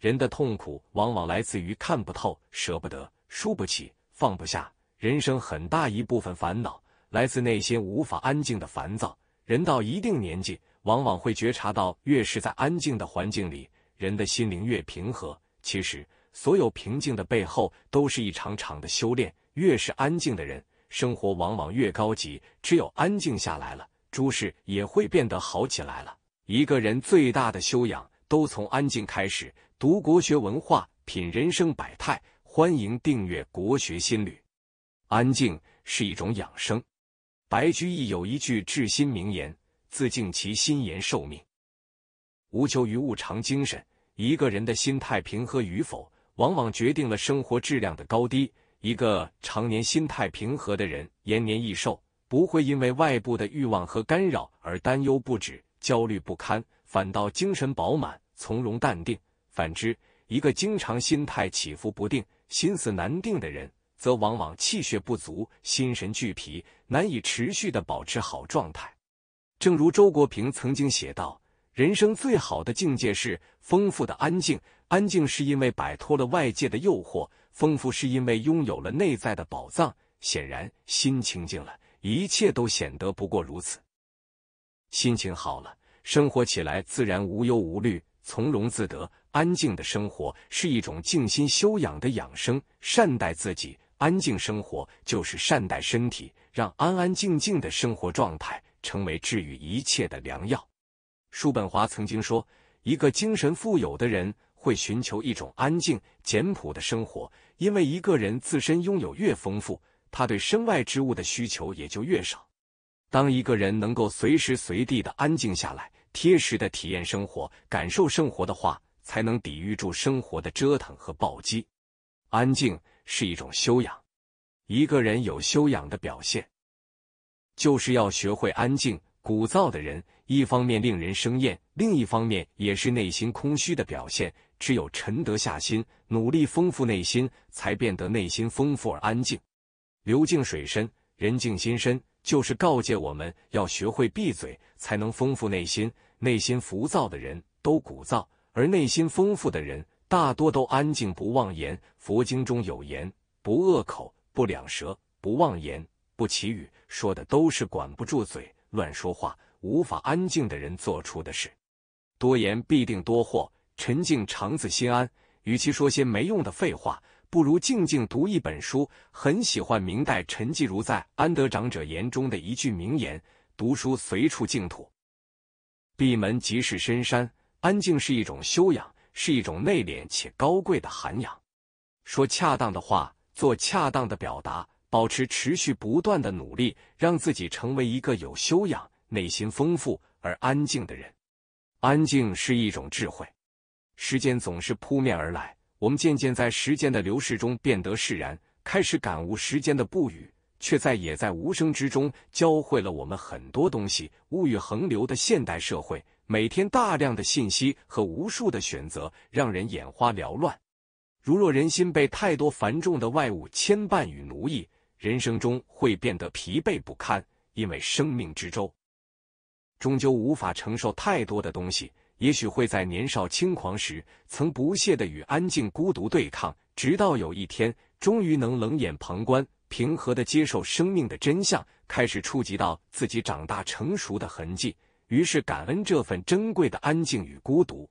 人的痛苦往往来自于看不透、舍不得、输不起、放不下。人生很大一部分烦恼来自内心无法安静的烦躁。人到一定年纪，往往会觉察到，越是在安静的环境里，人的心灵越平和。其实，所有平静的背后，都是一场场的修炼。越是安静的人，生活往往越高级。只有安静下来了，诸事也会变得好起来了。一个人最大的修养，都从安静开始。读国学文化，品人生百态。欢迎订阅《国学心旅》。安静是一种养生。白居易有一句至心名言：“自敬其心，言受命，无求于物，常精神。”一个人的心态平和与否，往往决定了生活质量的高低。一个常年心态平和的人，延年益寿，不会因为外部的欲望和干扰而担忧不止、焦虑不堪，反倒精神饱满、从容淡定。反之，一个经常心态起伏不定、心思难定的人，则往往气血不足、心神俱疲，难以持续的保持好状态。正如周国平曾经写道：“人生最好的境界是丰富的安静。安静是因为摆脱了外界的诱惑，丰富是因为拥有了内在的宝藏。显然，心清净了，一切都显得不过如此；心情好了，生活起来自然无忧无虑。”从容自得、安静的生活是一种静心修养的养生。善待自己，安静生活就是善待身体，让安安静静的生活状态成为治愈一切的良药。叔本华曾经说：“一个精神富有的人会寻求一种安静、简朴的生活，因为一个人自身拥有越丰富，他对身外之物的需求也就越少。当一个人能够随时随地的安静下来。”贴实的体验生活，感受生活的话，才能抵御住生活的折腾和暴击。安静是一种修养，一个人有修养的表现，就是要学会安静。鼓噪的人，一方面令人生厌，另一方面也是内心空虚的表现。只有沉得下心，努力丰富内心，才变得内心丰富而安静。流静水深，人静心深。就是告诫我们要学会闭嘴，才能丰富内心。内心浮躁的人都鼓噪，而内心丰富的人大多都安静不妄言。佛经中有言：“不恶口，不两舌，不妄言，不绮语”，说的都是管不住嘴、乱说话、无法安静的人做出的事。多言必定多祸，沉静常自心安。与其说些没用的废话。不如静静读一本书。很喜欢明代陈继儒在《安德长者言》中的一句名言：“读书随处净土，闭门即是深山。”安静是一种修养，是一种内敛且高贵的涵养。说恰当的话，做恰当的表达，保持持续不断的努力，让自己成为一个有修养、内心丰富而安静的人。安静是一种智慧。时间总是扑面而来。我们渐渐在时间的流逝中变得释然，开始感悟时间的不语，却在也在无声之中教会了我们很多东西。物欲横流的现代社会，每天大量的信息和无数的选择，让人眼花缭乱。如若人心被太多繁重的外物牵绊与奴役，人生中会变得疲惫不堪，因为生命之舟终究无法承受太多的东西。也许会在年少轻狂时，曾不屑地与安静孤独对抗，直到有一天，终于能冷眼旁观，平和地接受生命的真相，开始触及到自己长大成熟的痕迹。于是，感恩这份珍贵的安静与孤独，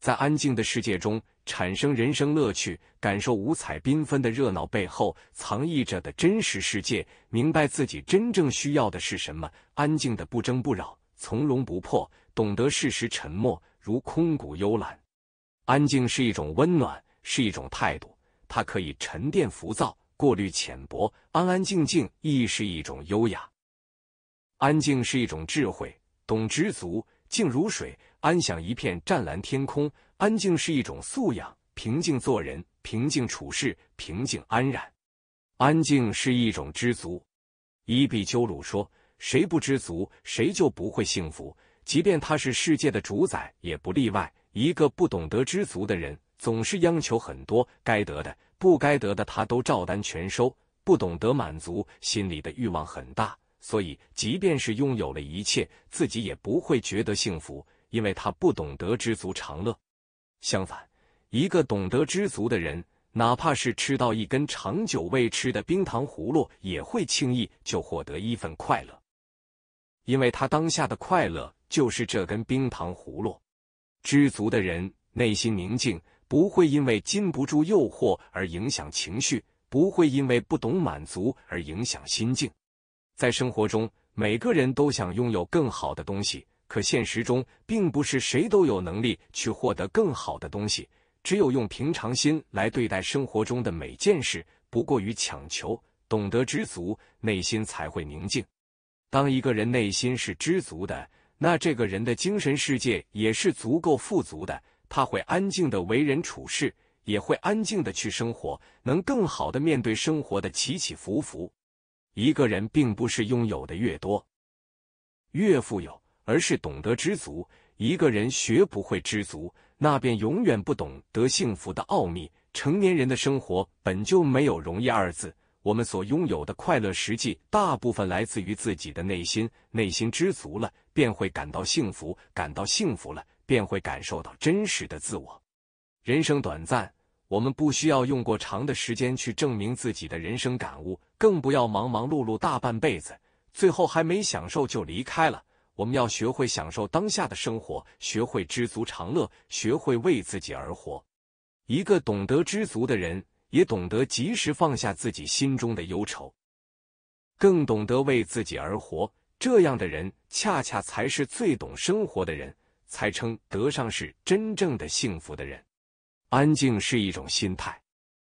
在安静的世界中产生人生乐趣，感受五彩缤纷的热闹背后藏匿着的真实世界，明白自己真正需要的是什么。安静的不争不扰，从容不迫。懂得适时沉默，如空谷幽兰。安静是一种温暖，是一种态度。它可以沉淀浮躁，过滤浅薄。安安静静亦是一种优雅。安静是一种智慧，懂知足，静如水，安享一片湛蓝天空。安静是一种素养，平静做人，平静处事，平静安然。安静是一种知足。伊壁鸠鲁说：“谁不知足，谁就不会幸福。”即便他是世界的主宰，也不例外。一个不懂得知足的人，总是央求很多该得的、不该得的，他都照单全收。不懂得满足，心里的欲望很大，所以即便是拥有了一切，自己也不会觉得幸福，因为他不懂得知足常乐。相反，一个懂得知足的人，哪怕是吃到一根长久未吃的冰糖葫芦，也会轻易就获得一份快乐。因为他当下的快乐就是这根冰糖葫芦。知足的人内心宁静，不会因为禁不住诱惑而影响情绪，不会因为不懂满足而影响心境。在生活中，每个人都想拥有更好的东西，可现实中并不是谁都有能力去获得更好的东西。只有用平常心来对待生活中的每件事，不过于强求，懂得知足，内心才会宁静。当一个人内心是知足的，那这个人的精神世界也是足够富足的。他会安静的为人处事，也会安静的去生活，能更好的面对生活的起起伏伏。一个人并不是拥有的越多越富有，而是懂得知足。一个人学不会知足，那便永远不懂得幸福的奥秘。成年人的生活本就没有容易二字。我们所拥有的快乐，实际大部分来自于自己的内心。内心知足了，便会感到幸福；感到幸福了，便会感受到真实的自我。人生短暂，我们不需要用过长的时间去证明自己的人生感悟，更不要忙忙碌碌大半辈子，最后还没享受就离开了。我们要学会享受当下的生活，学会知足常乐，学会为自己而活。一个懂得知足的人。也懂得及时放下自己心中的忧愁，更懂得为自己而活。这样的人，恰恰才是最懂生活的人，才称得上是真正的幸福的人。安静是一种心态，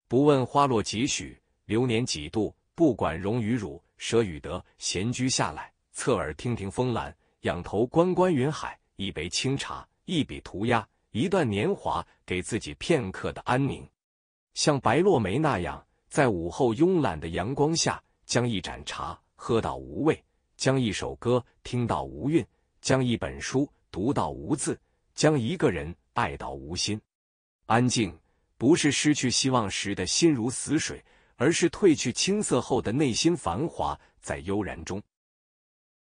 不问花落几许，流年几度，不管荣与辱，舍与得，闲居下来，侧耳听听风兰，仰头观观云海，一杯清茶，一笔涂鸦，一段年华，给自己片刻的安宁。像白落梅那样，在午后慵懒的阳光下，将一盏茶喝到无味，将一首歌听到无韵，将一本书读到无字，将一个人爱到无心。安静，不是失去希望时的心如死水，而是褪去青涩后的内心繁华，在悠然中，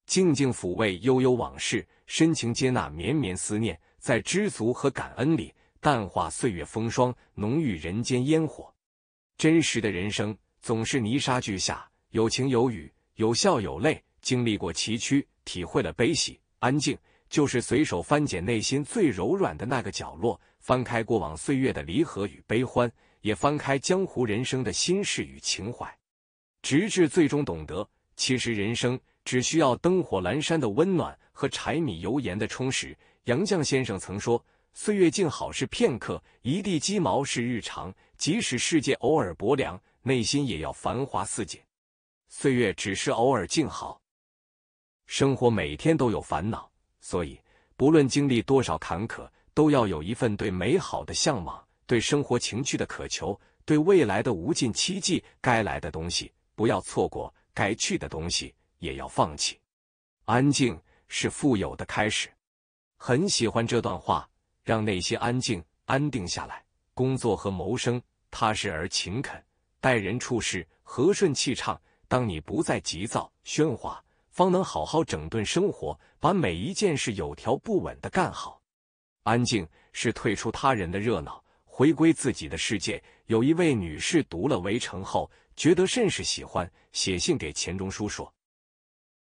静静抚慰悠悠往事，深情接纳绵绵思念，在知足和感恩里。淡化岁月风霜，浓郁人间烟火。真实的人生总是泥沙俱下，有晴有雨，有笑有泪。经历过崎岖，体会了悲喜。安静，就是随手翻捡内心最柔软的那个角落，翻开过往岁月的离合与悲欢，也翻开江湖人生的心事与情怀。直至最终懂得，其实人生只需要灯火阑珊的温暖和柴米油盐的充实。杨绛先生曾说。岁月静好是片刻，一地鸡毛是日常。即使世界偶尔薄凉，内心也要繁华似锦。岁月只是偶尔静好，生活每天都有烦恼，所以不论经历多少坎坷，都要有一份对美好的向往，对生活情趣的渴求，对未来的无尽期冀。该来的东西不要错过，该去的东西也要放弃。安静是富有的开始。很喜欢这段话。让内心安静、安定下来，工作和谋生踏实而勤恳，待人处事和顺气畅。当你不再急躁喧哗，方能好好整顿生活，把每一件事有条不紊的干好。安静是退出他人的热闹，回归自己的世界。有一位女士读了《围城》后，觉得甚是喜欢，写信给钱钟书说：“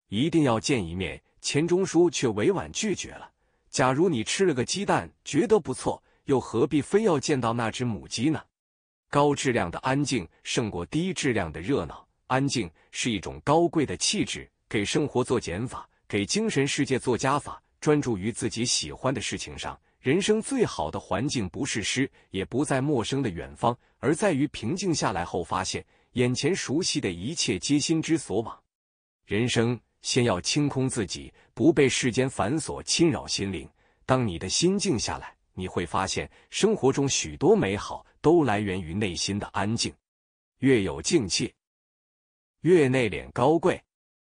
一定要见一面。”钱钟书却委婉拒绝了。假如你吃了个鸡蛋觉得不错，又何必非要见到那只母鸡呢？高质量的安静胜过低质量的热闹。安静是一种高贵的气质，给生活做减法，给精神世界做加法，专注于自己喜欢的事情上。人生最好的环境不是诗，也不在陌生的远方，而在于平静下来后发现眼前熟悉的一切皆心之所往。人生。先要清空自己，不被世间繁琐侵扰心灵。当你的心静下来，你会发现生活中许多美好都来源于内心的安静。越有静气，越内敛高贵。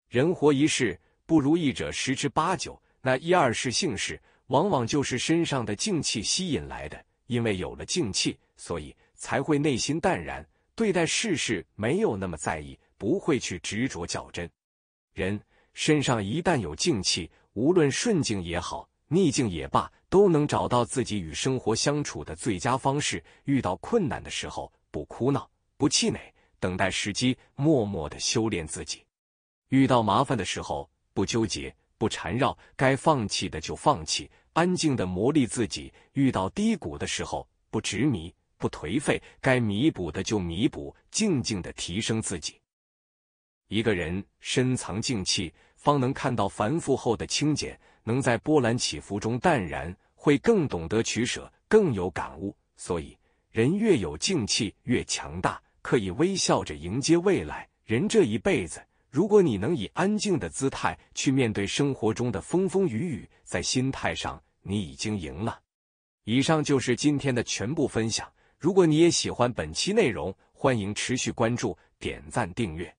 人活一世，不如意者十之八九，那一二是幸事，往往就是身上的静气吸引来的。因为有了静气，所以才会内心淡然，对待世事没有那么在意，不会去执着较真。人。身上一旦有静气，无论顺境也好，逆境也罢，都能找到自己与生活相处的最佳方式。遇到困难的时候，不哭闹，不气馁，等待时机，默默的修炼自己；遇到麻烦的时候，不纠结，不缠绕，该放弃的就放弃，安静的磨砺自己；遇到低谷的时候，不执迷，不颓废，该弥补的就弥补，静静的提升自己。一个人深藏静气，方能看到繁复后的清简；能在波澜起伏中淡然，会更懂得取舍，更有感悟。所以，人越有静气，越强大，可以微笑着迎接未来。人这一辈子，如果你能以安静的姿态去面对生活中的风风雨雨，在心态上你已经赢了。以上就是今天的全部分享。如果你也喜欢本期内容，欢迎持续关注、点赞、订阅。